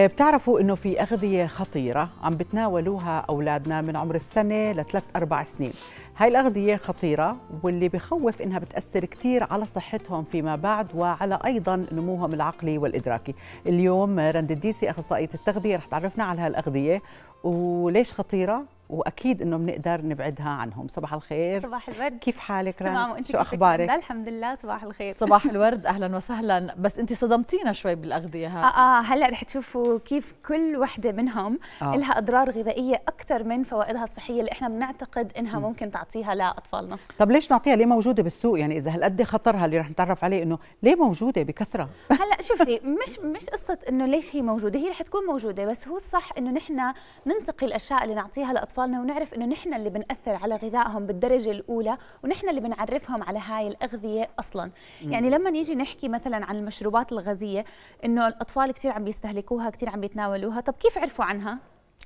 آه، بتعرفوا انه في اغذيه خطيره عم بتناولوها اولادنا من عمر السنه لثلاث اربع سنين هاي الاغذيه خطيره واللي بخوف انها بتاثر كثير على صحتهم فيما بعد وعلى ايضا نموهم العقلي والادراكي اليوم رند الديسي اخصائيه التغذيه رح تعرفنا على هالاغذيه وليش خطيره واكيد انه بنقدر نبعدها عنهم صباح الخير صباح الورد كيف حالك رنا تمام شو اخبارك الحمد لله صباح الخير صباح الورد اهلا وسهلا بس انت صدمتينا شوي بالاغذيه هذه آه, اه هلا رح تشوفوا كيف كل وحده منهم آه. لها اضرار غذائيه اكثر من فوائدها الصحيه اللي احنا بنعتقد انها م. ممكن تعطيها لاطفالنا طب ليش نعطيها ليه موجوده بالسوق يعني اذا هالقد خطرها اللي رح نتعرف عليه انه ليه موجوده بكثره هلا شوفي مش مش قصه انه ليش هي موجوده هي رح تكون موجوده بس هو الصح انه نحن ننتقي الاشياء اللي نعطيها لاطفالنا اطفالنا ونعرف انه نحن اللي بناثر على غذائهم بالدرجه الاولى ونحن اللي بنعرفهم على هاي الاغذيه اصلا م. يعني لما نيجي نحكي مثلا عن المشروبات الغازيه انه الاطفال كثير عم يستهلكوها كثير عم يتناولوها طب كيف عرفوا عنها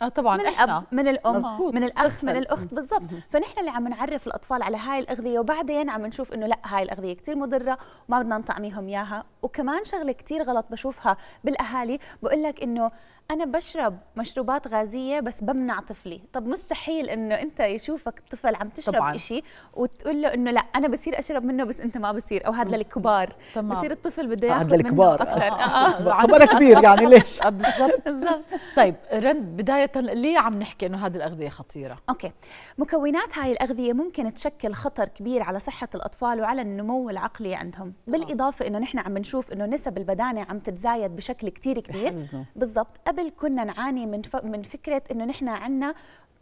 اه طبعا من احنا الاب من الام مزبوط. من الاخ استسهل. من الاخت بالضبط فنحن اللي عم نعرف الاطفال على هاي الاغذيه وبعدين عم نشوف انه لا هاي الاغذيه كثير مضره وما بدنا نطعميهم اياها وكمان شغله كثير غلط بشوفها بالاهالي بقول لك انه انا بشرب مشروبات غازيه بس بمنع طفلي طب مستحيل انه انت يشوفك طفل عم تشرب طبعاً. إشي وتقول له انه لا انا بصير اشرب منه بس انت ما بصير او هذا للكبار بصير الطفل بده آه، ياخذ هذا للكبار آه، آه. خبر كبير يعني ليش بالضبط طيب رند بدايه ليه عم نحكي انه هذه الاغذيه خطيره اوكي مكونات هاي الاغذيه ممكن تشكل خطر كبير على صحه الاطفال وعلى النمو العقلي عندهم بالإضافة إنه نحن عم نشوف إنه نسب البدانة عم تتزايد بشكل كثير كبير بالضبط قبل كنا نعاني من من فكره انه نحن عندنا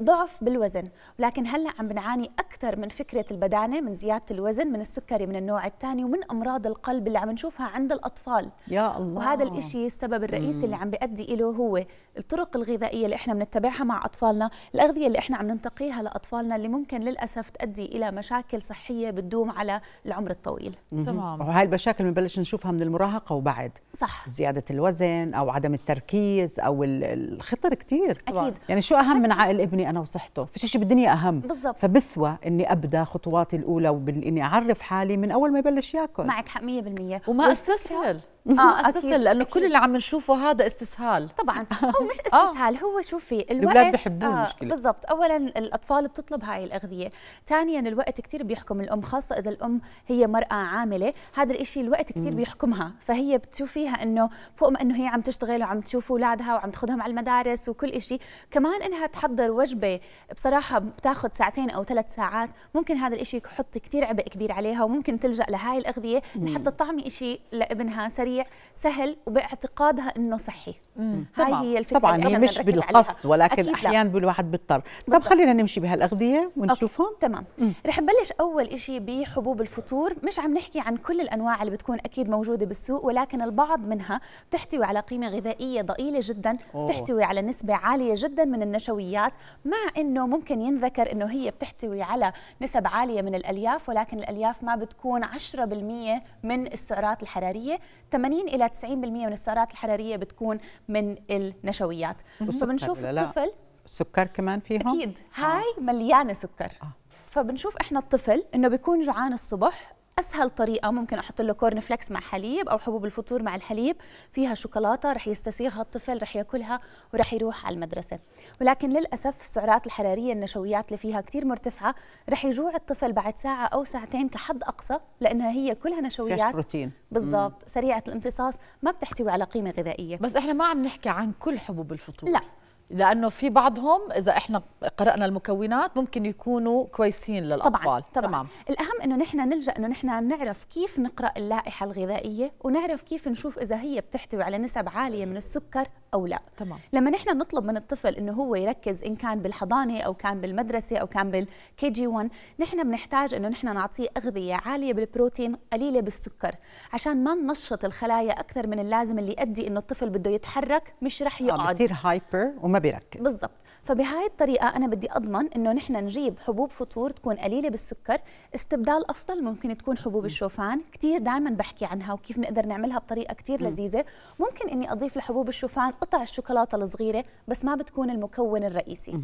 ضعف بالوزن ولكن هلا عم بنعاني اكثر من فكره البدانه من زياده الوزن من السكري من النوع الثاني ومن امراض القلب اللي عم نشوفها عند الاطفال يا الله وهذا الشيء السبب الرئيسي اللي عم بيؤدي له هو الطرق الغذائيه اللي احنا بنتبعها مع اطفالنا الاغذيه اللي احنا عم ننتقيها لاطفالنا اللي ممكن للاسف تؤدي الى مشاكل صحيه بتدوم على العمر الطويل تمام وهي المشاكل بنبلش نشوفها من المراهقه وبعد صح زياده الوزن او عدم التركيز او الخطر كتير اكيد يعني شو اهم من عقل ابني انا وصحته فيش شيء بالدنيا اهم بالضبط فبسوى اني ابدا خطواتي الاولى واني اعرف حالي من اول ما يبلش ياكل معك حق بالمية وما استسهل اه استسهل لانه كل اللي عم نشوفه هذا استسهال طبعا هو مش آه. استسهال هو شوفي الوقت الاولاد بحبوه آه المشكله بالضبط اولا الاطفال بتطلب هاي الاغذيه ثانيا الوقت كثير بيحكم الام خاصه اذا الام هي مراه عامله هذا الإشي الوقت كثير بيحكمها فهي بتشوفيها انه فوق ما انه هي عم تشتغل وعم تشوف اولادها وعم تاخذهم على المدارس وكل شيء كمان انها تحضر وجبه بصراحه بتاخذ ساعتين او ثلاث ساعات ممكن هذا الإشي يحط كثير عبء كبير عليها وممكن تلجا لهاي الاغذيه لحتى تطعمي شيء لابنها سريع سريع سهل وباعتقادها انه صحي هاي طبعا. هي الفكره طبعا هي مش بالقصد عليها. ولكن احيانا الواحد بيضطر طب خلينا نمشي بهالاغذيه ونشوفهم تمام مم. رح نبلش اول شيء بحبوب الفطور مش عم نحكي عن كل الانواع اللي بتكون اكيد موجوده بالسوق ولكن البعض منها بتحتوي على قيمه غذائيه ضئيله جدا أوه. بتحتوي على نسبه عاليه جدا من النشويات مع انه ممكن ينذكر انه هي بتحتوي على نسب عاليه من الالياف ولكن الالياف ما بتكون 10% من السعرات الحراريه 80 الى 90% من السعرات الحراريه بتكون من النشويات فبنشوف الطفل سكر كمان فيهم اكيد هاي آه. مليانه سكر آه. فبنشوف احنا الطفل انه بيكون جوعان الصبح اسهل طريقه ممكن احط له كورن فليكس مع حليب او حبوب الفطور مع الحليب فيها شوكولاته رح يستسيغها الطفل رح ياكلها ورح يروح على المدرسه ولكن للاسف السعرات الحراريه النشويات اللي فيها كثير مرتفعه رح يجوع الطفل بعد ساعه او ساعتين كحد اقصى لانها هي كلها نشويات بروتين بالضبط سريعه الامتصاص ما بتحتوي على قيمه غذائيه بس احنا ما عم نحكي عن كل حبوب الفطور لا لانه في بعضهم اذا احنا قرانا المكونات ممكن يكونوا كويسين للاطفال طبعا, طبعاً. تمام الاهم انه نحن نلجا انه نحن نعرف كيف نقرا اللائحه الغذائيه ونعرف كيف نشوف اذا هي بتحتوي على نسب عاليه من السكر او لا تمام. لما نحن نطلب من الطفل انه هو يركز ان كان بالحضانه او كان بالمدرسه او كان بالكي جي 1 نحن بنحتاج انه نحن نعطيه اغذيه عاليه بالبروتين قليله بالسكر عشان ما ننشط الخلايا اكثر من اللازم اللي يؤدي انه الطفل بده يتحرك مش رح آه، يقعد آه بصير هايبر وما بيركز بالضبط فبهاي الطريقه انا بدي اضمن انه نحن نجيب حبوب فطور تكون قليله بالسكر استبدال افضل ممكن تكون حبوب الشوفان كثير دائما بحكي عنها وكيف نقدر نعملها بطريقه كثير لذيذه ممكن اني اضيف لحبوب الشوفان قطع الشوكولاته الصغيره بس ما بتكون المكون الرئيسي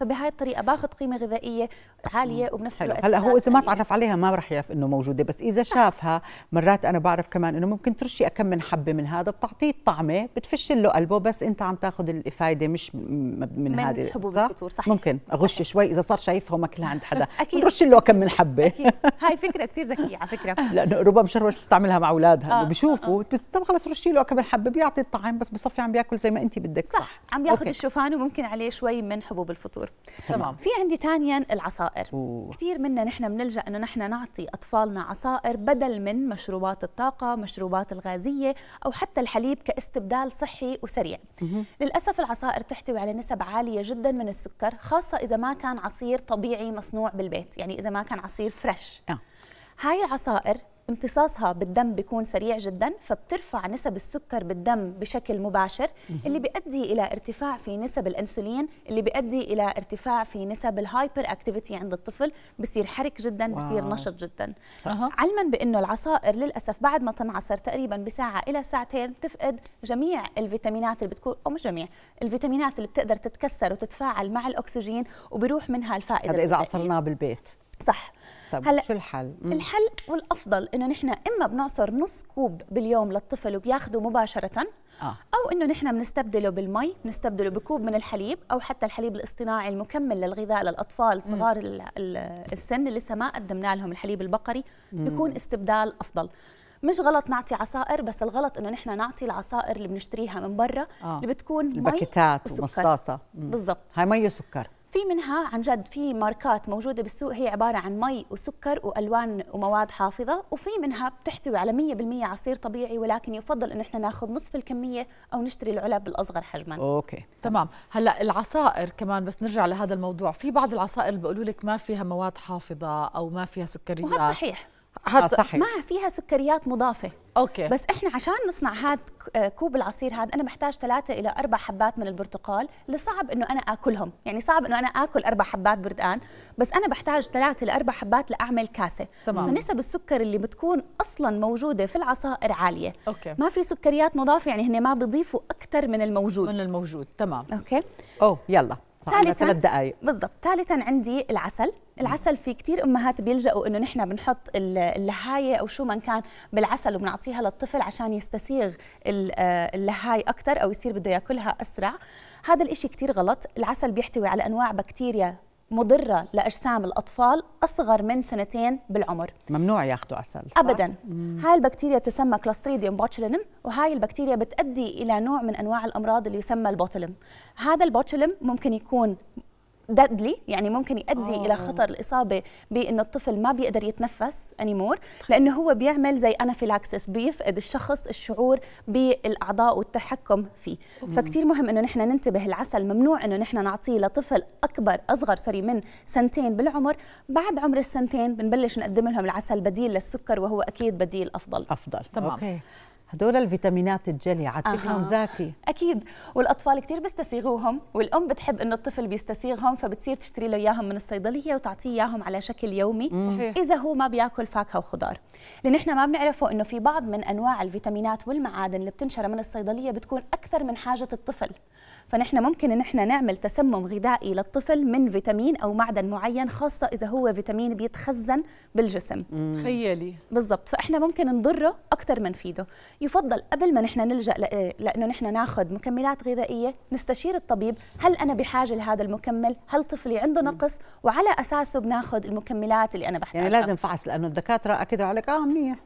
فبهاي الطريقه باخذ قيمه غذائيه عاليه وبنفس الوقت هلا هو اذا ما تعرف عليها ما راح يعرف انه موجوده بس اذا شافها مرات انا بعرف كمان انه ممكن ترشي أكم من حبه من هذا بتعطيه طعمة بتفش له قلبه بس انت عم تاخذ الفائده مش من هذه يعني حبوب صح؟ الفطور صحيح ممكن اغش شوي اذا صار شايفها وماكلها عند حدا اكيد رش له كم من حبه اكيد هاي فكره كثير ذكيه على فكره لانه ربما مشروش بتستعملها مع اولادها آه. بشوفوا آه،, آه. بس طب خلص رشي له كم من حبه بيعطي الطعم بس بصفي عم بياكل زي ما انت بدك صح, صح. عم ياخذ الشوفان وممكن عليه شوي من حبوب الفطور تمام في عندي ثانيا العصائر كثير منا نحن بنلجا انه نحن نعطي اطفالنا عصائر بدل من مشروبات الطاقه مشروبات الغازيه او حتى الحليب كاستبدال صحي وسريع للاسف العصائر بتحتوي على نسب عاليه عاليه جدا من السكر خاصه اذا ما كان عصير طبيعي مصنوع بالبيت يعني اذا ما كان عصير فريش آه. هاي العصائر امتصاصها بالدم بيكون سريع جدا فبترفع نسب السكر بالدم بشكل مباشر اللي بيؤدي الى ارتفاع في نسب الانسولين اللي بيؤدي الى ارتفاع في نسب الهايبر اكتيفيتي عند الطفل بصير حرك جدا بصير نشط جدا أه. علما بانه العصائر للاسف بعد ما تنعصر تقريبا بساعه الى ساعتين بتفقد جميع الفيتامينات اللي بتكون او مش جميع الفيتامينات اللي بتقدر تتكسر وتتفاعل مع الاكسجين وبيروح منها الفائده هذا اذا عصرناه بالبيت صح طب هلا شو الحل؟ مم. الحل والافضل انه نحن اما بنعصر نص كوب باليوم للطفل وبياخذه مباشره آه. او انه نحن بنستبدله بالمي بنستبدله بكوب من الحليب او حتى الحليب الاصطناعي المكمل للغذاء للاطفال صغار السن اللي لسه ما قدمنا لهم الحليب البقري مم. بيكون استبدال افضل مش غلط نعطي عصائر بس الغلط انه نحن نعطي العصائر اللي بنشتريها من برا آه. اللي بتكون مي الباكيتات ومصاصه بالضبط هاي مي وسكر في منها عن جد في ماركات موجوده بالسوق هي عباره عن مي وسكر والوان ومواد حافظه وفي منها بتحتوي على 100% عصير طبيعي ولكن يفضل ان احنا ناخذ نصف الكميه او نشتري العلب الاصغر حجما اوكي تمام هلا العصائر كمان بس نرجع لهذا الموضوع في بعض العصائر بيقولوا لك ما فيها مواد حافظه او ما فيها سكريات وهذا صحيح هاد آه، صحيح. ما فيها سكريات مضافه اوكي بس احنا عشان نصنع هاد آه، كوب العصير هذا انا بحتاج ثلاثة الى اربع حبات من البرتقال اللي صعب انه انا اكلهم يعني صعب انه انا اكل اربع حبات بردقان بس انا بحتاج ثلاثة لاربع حبات لاعمل كاسه تمام. فنسب السكر اللي بتكون اصلا موجوده في العصائر عاليه أوكي. ما في سكريات مضافه يعني هن ما بيضيفوا اكثر من الموجود من الموجود تمام اوكي اوه يلا ثالثا ثلاث دقائق بالضبط ثالثا عندي العسل العسل في كثير امهات بيلجأوا انه نحن بنحط اللهايه او شو ما كان بالعسل وبنعطيها للطفل عشان يستسيغ آه، اللهاي اكثر او يصير بده ياكلها اسرع هذا الإشي كثير غلط العسل بيحتوي على انواع بكتيريا مضرة لأجسام الأطفال أصغر من سنتين بالعمر ممنوع ياخذوا عسل صح؟ أبدا مم. هاي البكتيريا تسمى كلاستريديوم بوتشلينم وهاي البكتيريا بتؤدي إلى نوع من أنواع الأمراض اللي يسمى البوتلم هذا البوتلم ممكن يكون deadly يعني ممكن يؤدي أوه. الى آه. خطر الاصابه بانه الطفل ما بيقدر يتنفس انيمور لانه هو بيعمل زي انافيلاكسس بيفقد الشخص الشعور بالاعضاء والتحكم فيه فكتير مهم انه نحن ننتبه العسل ممنوع انه نحن نعطيه لطفل اكبر اصغر سوري من سنتين بالعمر بعد عمر السنتين بنبلش نقدم لهم العسل بديل للسكر وهو اكيد بديل افضل افضل تمام أوكي. هدول الفيتامينات الجلي على شكلهم زاكي اكيد والاطفال كثير بيستسيغوهم والام بتحب انه الطفل بيستسيغهم فبتصير تشتري له اياهم من الصيدليه وتعطيه اياهم على شكل يومي صحيح. اذا هو ما بياكل فاكهه وخضار لان احنا ما بنعرفه انه في بعض من انواع الفيتامينات والمعادن اللي بتنشر من الصيدليه بتكون اكثر من حاجه الطفل فنحن ممكن ان احنا نعمل تسمم غذائي للطفل من فيتامين او معدن معين خاصه اذا هو فيتامين بيتخزن بالجسم تخيلي بالضبط فاحنا ممكن نضره اكثر ما نفيده يفضل قبل ما نحن نلجا لانه نحن ناخذ مكملات غذائيه نستشير الطبيب هل انا بحاجه لهذا المكمل هل طفلي عنده نقص وعلى اساسه بناخذ المكملات اللي انا يعني بحتاجها يعني لازم فحص لانه الدكاتره اكيد عليك اه منيح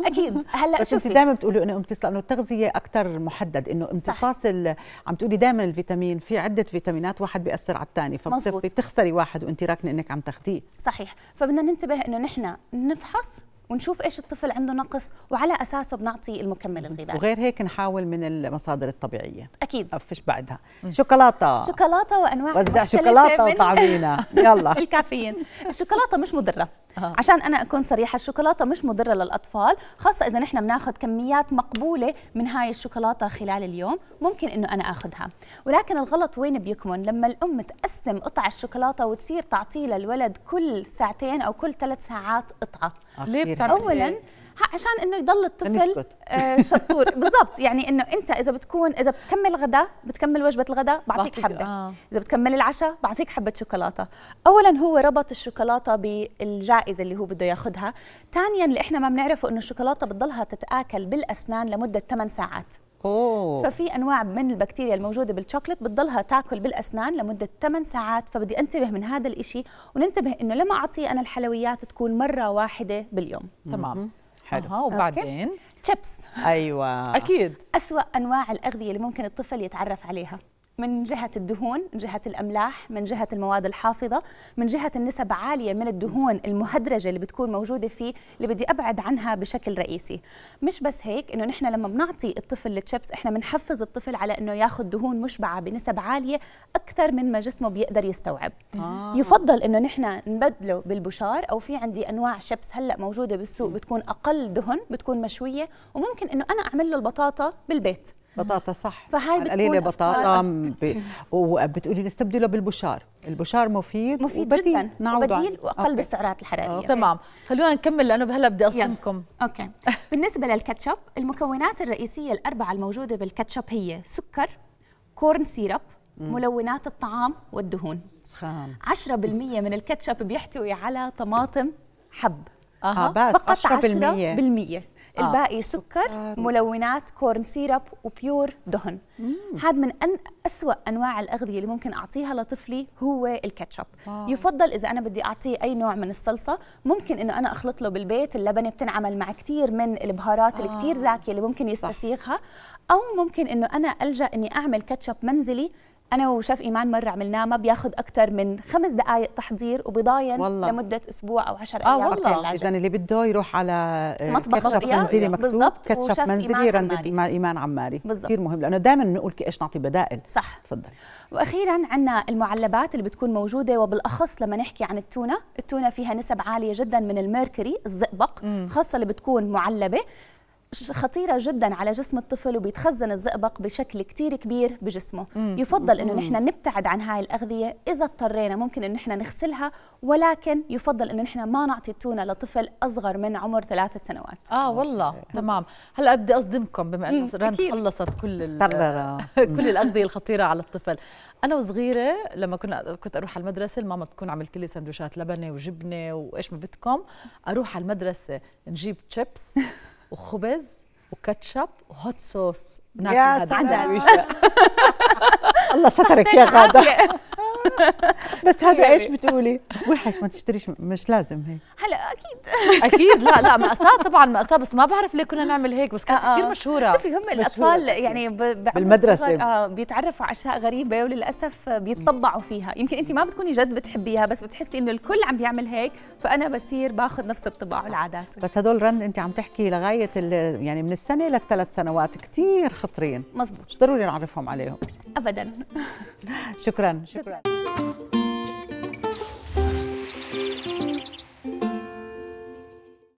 اكيد هلا بس انت دائما بتقولي انه امتص لانه التغذيه اكثر محدد انه امتصاص ال... عم تقولي دائما الفيتامين في عده فيتامينات واحد بياثر على الثاني فبتصير تخسري واحد وانت راكنه انك عم تاخذيه صحيح فبدنا ننتبه انه نحن نفحص ونشوف ايش الطفل عنده نقص وعلى اساسه بنعطي المكمل الغذائي وغير هيك نحاول من المصادر الطبيعيه اكيد فيش بعدها شوكولاته شوكولاته وانواع وزع شوكولاته وطعمينا يلا الكافيين الشوكولاته مش مضره عشان انا اكون صريحه الشوكولاته مش مضره للاطفال خاصه اذا نحن بناخذ كميات مقبوله من هاي الشوكولاته خلال اليوم ممكن انه انا اخذها ولكن الغلط وين بيكمن لما الام تقسم قطع الشوكولاته وتصير تعطيه للولد كل ساعتين او كل ثلاث ساعات قطعه ليه آه، اولا عشان انه يضل الطفل آه شطور بالضبط يعني انه انت اذا بتكون اذا بتكمل غدا بتكمل وجبه الغدا بعطيك حبه آه. اذا بتكمل العشاء بعطيك حبه شوكولاته اولا هو ربط الشوكولاته بالجائزه اللي هو بده ياخذها ثانيا اللي احنا ما بنعرفه انه الشوكولاته بتضلها تتاكل بالاسنان لمده 8 ساعات أوه. ففي انواع من البكتيريا الموجوده بالشوكليت بتضلها تاكل بالاسنان لمده 8 ساعات فبدي انتبه من هذا الإشي وننتبه انه لما اعطيه انا الحلويات تكون مره واحده باليوم تمام حلو أه وبعدين تشيبس ايوه اكيد اسوا انواع الاغذيه اللي ممكن الطفل يتعرف عليها من جهة الدهون، من جهة الأملاح، من جهة المواد الحافظة، من جهة النسب عالية من الدهون المهدرجة اللي بتكون موجودة فيه اللي بدي أبعد عنها بشكل رئيسي، مش بس هيك إنه نحن لما بنعطي الطفل التشيبس إحنا بنحفز الطفل على إنه ياخذ دهون مشبعة بنسب عالية أكثر من ما جسمه بيقدر يستوعب. آه. يفضل إنه نحن نبدله بالبشار أو في عندي أنواع شيبس هلا موجودة بالسوق بتكون أقل دهن، بتكون مشوية وممكن إنه أنا أعمل له البطاطا بالبيت. بطاطا صح فهاي قليله بطاطا ب... وبتقولي نستبدله بالبشار البشار مفيد مفيد وبديل جدا وبديل واقل بالسعرات الحراريه أوكي. آه، تمام خلونا نكمل لانه هلا بدي اصدمكم اوكي بالنسبه للكاتشب المكونات الرئيسيه الاربعه الموجوده بالكاتشب هي سكر كورن سيرب ملونات الطعام والدهون سخان 10% من الكاتشب بيحتوي على طماطم حب أه. بس فقط 10%, 10 الباقي آه، سكر ملونات كورن سيرب وبيور دهن هذا من أن أسوأ أنواع الأغذية اللي ممكن أعطيها لطفلي هو الكاتشب واو. يفضل إذا أنا بدي أعطيه أي نوع من الصلصة ممكن إنه أنا أخلط له بالبيت اللبنة بتنعمل مع كثير من البهارات آه. الكثير زاكية اللي ممكن يستسيغها أو ممكن إنه أنا ألجأ إني أعمل كاتشب منزلي انا وشاف ايمان مره عملناه ما بياخذ اكثر من خمس دقائق تحضير وبضاين والله. لمده اسبوع او 10 آه، ايام اه والله اذا اللي بده يروح على آه، مطبخ كاتشب منزلي مكتوب كاتشب منزلي رند ايمان عماري كثير مهم لانه دائما بنقول ايش نعطي بدائل صح تفضلي واخيرا عندنا المعلبات اللي بتكون موجوده وبالاخص لما نحكي عن التونه التونه فيها نسب عاليه جدا من الميركوري الزئبق خاصه اللي بتكون معلبه خطيرة جدا على جسم الطفل وبيتخزن الزئبق بشكل كتير كبير بجسمه مم. يفضل انه نحن نبتعد عن هاي الأغذية إذا اضطرينا ممكن انه نحن نغسلها ولكن يفضل انه نحن ما نعطي التونة لطفل أصغر من عمر ثلاثة سنوات اه والله تمام هلا بدي أصدمكم بما أنه رن خلصت كل كل الأغذية الخطيرة على الطفل أنا وصغيرة لما كنا كنت أروح على المدرسة الماما تكون عملت لي سندويشات لبنة وجبنة وإيش ما بدكم أروح على المدرسة نجيب تشيبس وخبز وكاتشب وهوت صوص ناكل هذا الله سترك يا غاده بس هذا ايش يعني. بتقولي؟ وحش ما تشتريش مش لازم هيك هلا اكيد اكيد لا لا مأساة طبعا مأساة بس ما بعرف ليه كنا نعمل هيك بس كانت آه، آه. كثير مشهورة شوفي هم الاطفال يعني بالمدرسة آه بيتعرفوا على اشياء غريبة وللاسف بيتطبعوا فيها يمكن انت ما بتكوني جد بتحبيها بس بتحسي انه الكل عم بيعمل هيك فانا بصير باخذ نفس الطباع والعادات بس هدول رن انت عم تحكي لغاية يعني من السنة للثلاث سنوات كثير خطرين مزبوط ضروري نعرفهم عليهم ابدا شكرا شكرا, شكرا. thank you